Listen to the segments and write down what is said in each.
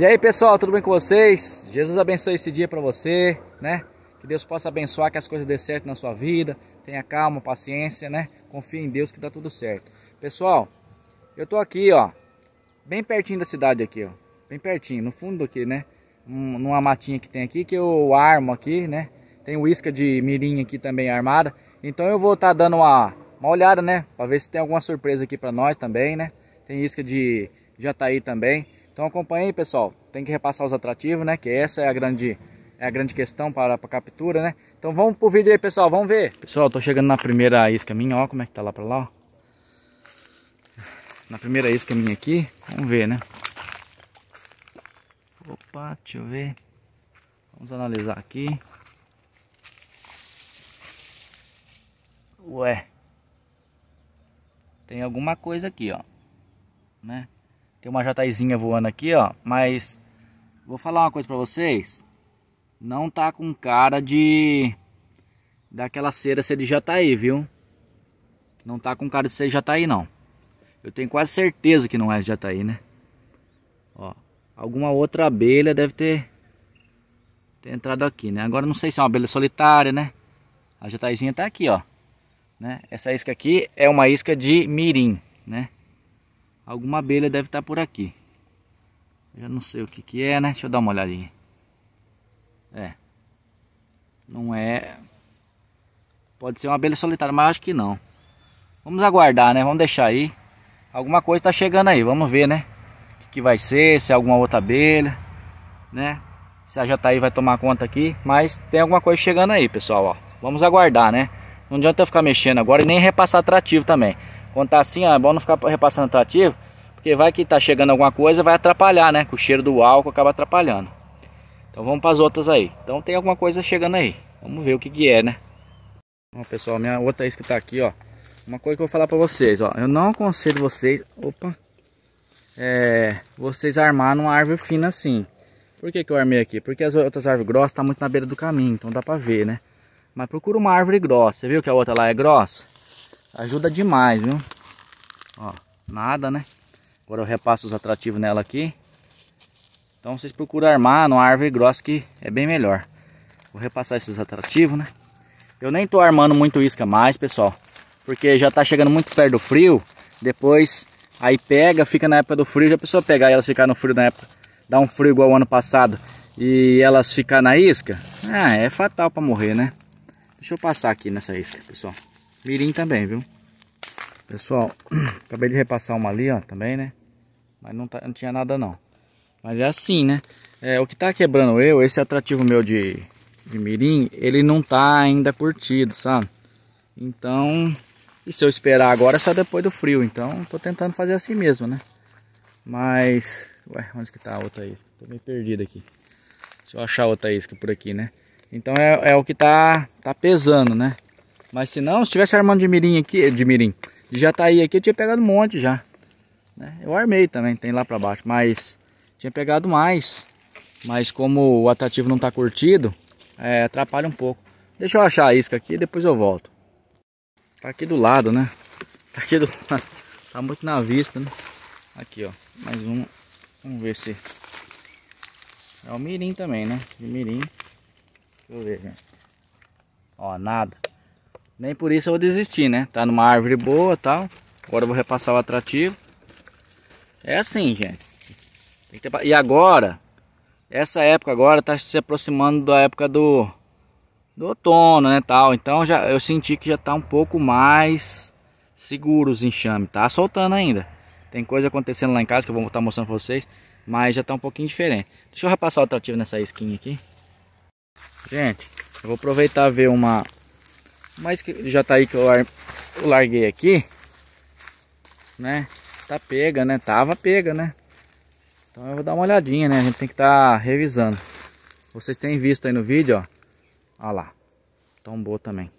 E aí pessoal, tudo bem com vocês? Jesus abençoe esse dia para você, né? Que Deus possa abençoar, que as coisas dê certo na sua vida. Tenha calma, paciência, né? Confie em Deus que dá tudo certo. Pessoal, eu tô aqui, ó, bem pertinho da cidade aqui, ó. Bem pertinho, no fundo aqui, né? Numa matinha que tem aqui que eu armo aqui, né? Tem uísca de mirim aqui também armada. Então eu vou estar tá dando uma, uma olhada, né? Para ver se tem alguma surpresa aqui para nós também, né? Tem isca de jataí também. Então acompanhe aí, pessoal. Tem que repassar os atrativos, né? Que essa é a grande, é a grande questão para, a captura, né? Então vamos pro vídeo aí, pessoal. Vamos ver. Pessoal, tô chegando na primeira isca minha. Ó, como é que tá lá para lá, ó. Na primeira isca minha aqui. Vamos ver, né? Opa, deixa eu ver. Vamos analisar aqui. Ué. Tem alguma coisa aqui, ó. Né? Tem uma jataizinha voando aqui, ó. Mas vou falar uma coisa pra vocês. Não tá com cara de... Daquela cera ser de jataí, viu? Não tá com cara de ser de jataí, não. Eu tenho quase certeza que não é de jataí, né? Ó, alguma outra abelha deve ter, ter entrado aqui, né? Agora não sei se é uma abelha solitária, né? A jataizinha tá aqui, ó. Né? Essa isca aqui é uma isca de mirim, né? Alguma abelha deve estar tá por aqui. Eu não sei o que que é, né? Deixa eu dar uma olhadinha. É. Não é... Pode ser uma abelha solitária, mas acho que não. Vamos aguardar, né? Vamos deixar aí. Alguma coisa está chegando aí. Vamos ver, né? O que, que vai ser, se é alguma outra abelha, né? Se a Jataí vai tomar conta aqui. Mas tem alguma coisa chegando aí, pessoal, ó. Vamos aguardar, né? Não adianta eu ficar mexendo agora e nem repassar atrativo também. Quando tá assim, ó, é bom não ficar repassando atrativo, porque vai que tá chegando alguma coisa, vai atrapalhar, né? Que o cheiro do álcool acaba atrapalhando. Então vamos para as outras aí. Então tem alguma coisa chegando aí. Vamos ver o que que é, né? Bom, pessoal, minha outra isca tá aqui, ó. Uma coisa que eu vou falar para vocês, ó. Eu não aconselho vocês, opa, é, vocês armar numa árvore fina assim. Por que que eu armei aqui? Porque as outras árvores grossas tá muito na beira do caminho, então dá para ver, né? Mas procura uma árvore grossa. Você viu que a outra lá é grossa? Ajuda demais, viu? Ó, nada, né? Agora eu repasso os atrativos nela aqui. Então vocês procuram armar numa árvore grossa que é bem melhor. Vou repassar esses atrativos, né? Eu nem tô armando muito isca mais, pessoal. Porque já tá chegando muito perto do frio. Depois aí pega, fica na época do frio. Já a pessoa pegar e elas ficar no frio na época, dá um frio igual o ano passado e elas ficar na isca, ah, é fatal para morrer, né? Deixa eu passar aqui nessa isca, pessoal mirim também, viu? Pessoal, acabei de repassar uma ali, ó, também, né? Mas não, tá, não tinha nada não. Mas é assim, né? É, o que tá quebrando eu, esse atrativo meu de, de mirim, ele não tá ainda curtido, sabe? Então, e se eu esperar agora é só depois do frio, então tô tentando fazer assim mesmo, né? Mas, ué, onde que tá a outra isca? Tô meio perdido aqui. Deixa eu achar outra isca por aqui, né? Então é, é o que tá, tá pesando, né? Mas se não, se tivesse armando de mirim aqui, de mirim, de jataí tá aqui, eu tinha pegado um monte já. Né? Eu armei também, tem lá pra baixo, mas tinha pegado mais. Mas como o atrativo não tá curtido, é, atrapalha um pouco. Deixa eu achar a isca aqui e depois eu volto. Tá aqui do lado, né? Tá aqui do lado. Tá muito na vista, né? Aqui, ó. Mais uma. Vamos ver se... É o mirim também, né? De mirim. Deixa eu ver, gente. Ó, nada. Nem por isso eu vou desistir, né? Tá numa árvore boa tal. Agora eu vou repassar o atrativo. É assim, gente. Ter... E agora, essa época agora tá se aproximando da época do, do outono, né, tal. Então já eu senti que já tá um pouco mais seguro os enxame. Tá soltando ainda. Tem coisa acontecendo lá em casa que eu vou estar tá mostrando pra vocês. Mas já tá um pouquinho diferente. Deixa eu repassar o atrativo nessa esquinha aqui. Gente, eu vou aproveitar ver uma, mas que já tá aí que eu, lar... eu larguei aqui, né? Tá pega, né? Tava pega, né? Então eu vou dar uma olhadinha, né? A gente tem que estar tá revisando. Vocês têm visto aí no vídeo, ó. Olha lá. Tombou também.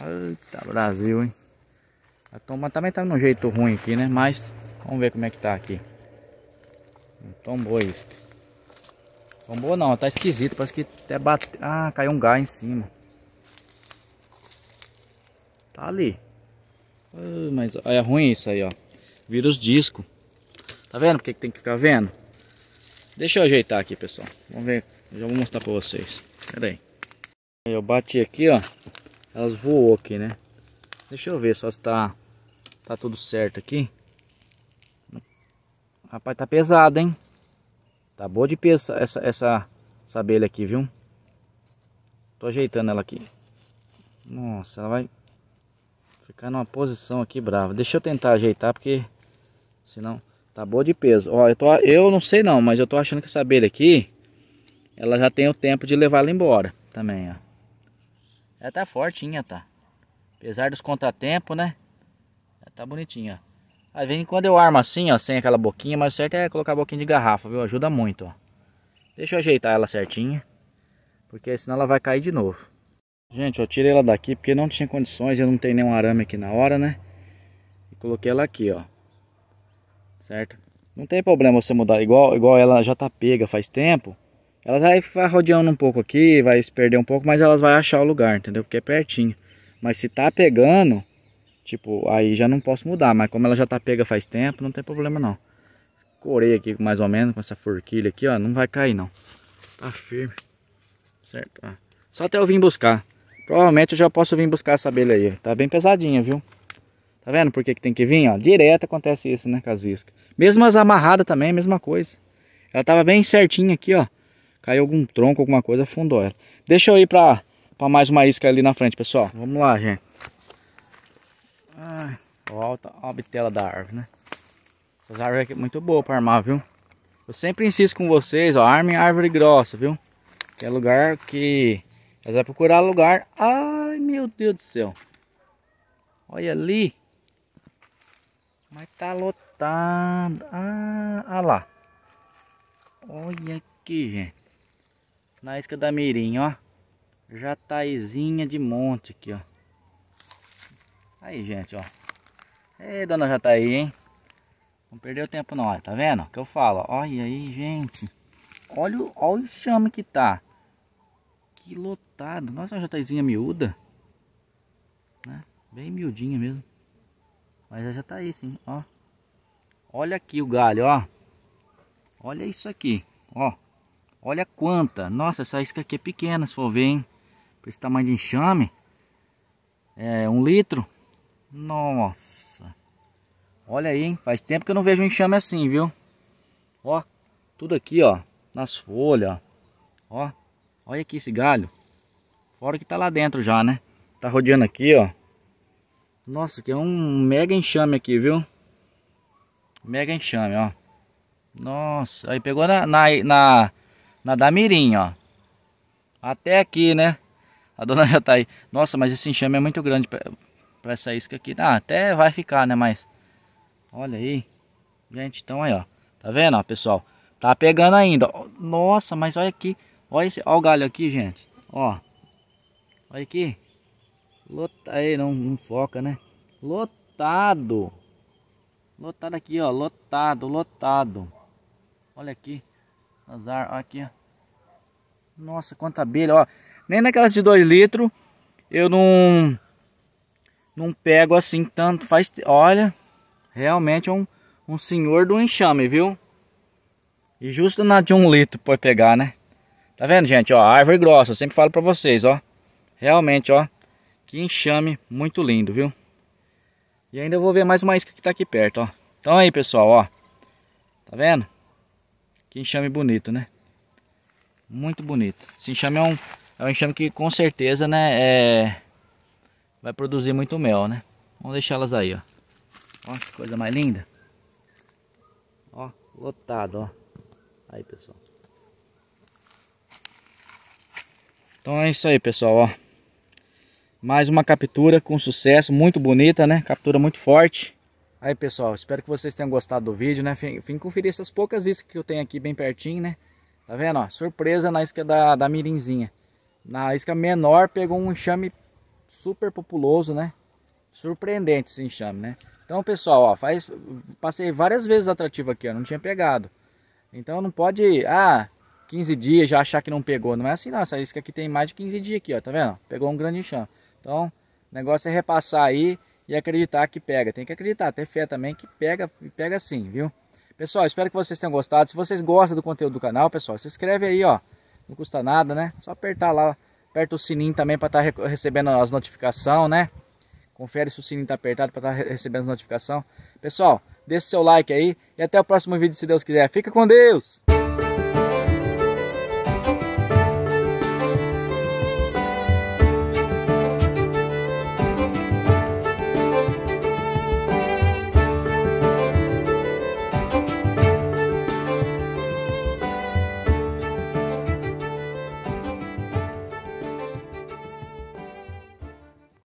Eita, Brasil, hein? A tomba também tá num jeito ruim aqui, né? Mas vamos ver como é que tá aqui. Tombou isso. Tombou não, tá esquisito. Parece que até bateu. Ah, caiu um gás em cima. Tá ali. mas é ruim isso aí, ó. Vira os discos. Tá vendo porque que tem que ficar vendo? Deixa eu ajeitar aqui, pessoal. Vamos ver. Eu já vou mostrar pra vocês. Pera aí. Eu bati aqui, ó. Elas voou aqui, né? Deixa eu ver só se tá, tá tudo certo aqui. Rapaz, tá pesado, hein? Tá boa de peso essa, essa, essa abelha aqui, viu? Tô ajeitando ela aqui. Nossa, ela vai Ficar numa posição aqui brava. Deixa eu tentar ajeitar, porque senão tá boa de peso. Ó, eu, tô, eu não sei não, mas eu tô achando que essa abelha aqui, ela já tem o tempo de levar ela embora também, ó. Ela tá fortinha, tá? Apesar dos contratempos, né? Ela tá bonitinha, ó. vem quando eu armo assim, ó, sem aquela boquinha, mas o certo é colocar a boquinha de garrafa, viu? Ajuda muito, ó. Deixa eu ajeitar ela certinha, porque senão ela vai cair de novo. Gente, eu tirei ela daqui porque não tinha condições, eu não tenho nenhum arame aqui na hora, né? E coloquei ela aqui, ó. Certo? Não tem problema você mudar, igual, igual ela já tá pega faz tempo. Ela vai ficar rodeando um pouco aqui, vai se perder um pouco, mas elas vai achar o lugar, entendeu? Porque é pertinho. Mas se tá pegando, tipo, aí já não posso mudar. Mas como ela já tá pega faz tempo, não tem problema não. Corei aqui mais ou menos com essa forquilha aqui, ó. Não vai cair não. Tá firme. Certo, ó. Só até eu vir buscar. Provavelmente eu já posso vir buscar essa abelha aí. Tá bem pesadinha, viu? Tá vendo por que, que tem que vir? Ó, direto acontece isso, né, iscas. Mesmo as amarradas também, mesma coisa. Ela tava bem certinha aqui, ó. Caiu algum tronco, alguma coisa, afundou ela. Deixa eu ir pra, pra mais uma isca ali na frente, pessoal. Vamos lá, gente. Ai, volta tá, a bitela da árvore, né? Essas árvores aqui é muito boa pra armar, viu? Eu sempre insisto com vocês, ó. Armem árvore grossa, viu? Que é lugar que vai procurar lugar. Ai, meu Deus do céu. Olha ali. Mas tá lotado. Ah, ah lá. Olha aqui, gente. Na isca da mirim, ó. já tá Jataizinha de monte aqui, ó. Aí, gente, ó. Ei, dona aí hein? Não perdeu tempo não, olha, tá vendo? que eu falo, olha aí, gente. Olha, olha o chame que tá aqui lotado. Nossa, uma jataizinha miúda. Né? Bem miudinha mesmo. Mas ela já tá aí sim, ó. Olha aqui o galho, ó. Olha isso aqui, ó. Olha quanta. Nossa, essa isca aqui é pequena, se for ver, hein. Por esse tamanho de enxame. É, um litro. Nossa. Olha aí, hein. Faz tempo que eu não vejo um enxame assim, viu. Ó, tudo aqui, ó. Nas folhas, ó. Ó, Olha aqui esse galho. Fora que tá lá dentro já, né? Tá rodeando aqui, ó. Nossa, que é um mega enxame aqui, viu? Mega enxame, ó. Nossa, aí pegou na, na, na, na da mirinha, ó. Até aqui, né? A dona já tá aí. Nossa, mas esse enxame é muito grande pra, pra essa isca aqui. Ah, até vai ficar, né? Mas, olha aí. Gente, então aí, ó. Tá vendo, ó, pessoal? Tá pegando ainda. Nossa, mas olha aqui. Olha, esse, olha o galho aqui, gente. Ó. Olha aqui. Lota... Aí, não, não foca, né? Lotado. Lotado aqui, ó. Lotado, lotado. Olha aqui. Azar, olha aqui, ó. Nossa, quanta abelha, ó. Nem naquelas de 2 litros eu não não pego assim tanto. Faz, olha, realmente é um, um senhor do enxame, viu? E justo na de um litro pode pegar, né? Tá vendo, gente? Ó, árvore grossa, eu sempre falo pra vocês, ó. Realmente, ó. Que enxame muito lindo, viu? E ainda eu vou ver mais uma isca que tá aqui perto, ó. Então aí, pessoal, ó. Tá vendo? Que enxame bonito, né? Muito bonito. Esse enxame é um, é um enxame que com certeza, né, é... Vai produzir muito mel, né? Vamos deixar elas aí, ó. Ó, que coisa mais linda. Ó, lotado, ó. Aí, pessoal. Então é isso aí, pessoal, ó. Mais uma captura com sucesso, muito bonita, né? Captura muito forte. Aí, pessoal, espero que vocês tenham gostado do vídeo, né? Vim conferir essas poucas iscas que eu tenho aqui bem pertinho, né? Tá vendo, ó? Surpresa na isca da, da mirinzinha. Na isca menor pegou um enxame super populoso, né? Surpreendente esse enxame, né? Então, pessoal, ó, faz, passei várias vezes atrativo aqui, ó, não tinha pegado. Então não pode, ah, 15 dias já achar que não pegou. Não é assim não, essa isca aqui tem mais de 15 dias aqui, ó, tá vendo? Pegou um grande chão. Então, o negócio é repassar aí e acreditar que pega. Tem que acreditar, ter fé também que pega, e pega sim, viu? Pessoal, espero que vocês tenham gostado. Se vocês gostam do conteúdo do canal, pessoal, se inscreve aí, ó. Não custa nada, né? Só apertar lá, aperta o sininho também para estar tá recebendo as notificações, né? Confere se o sininho tá apertado para estar tá recebendo as notificações. Pessoal, o seu like aí e até o próximo vídeo, se Deus quiser. Fica com Deus!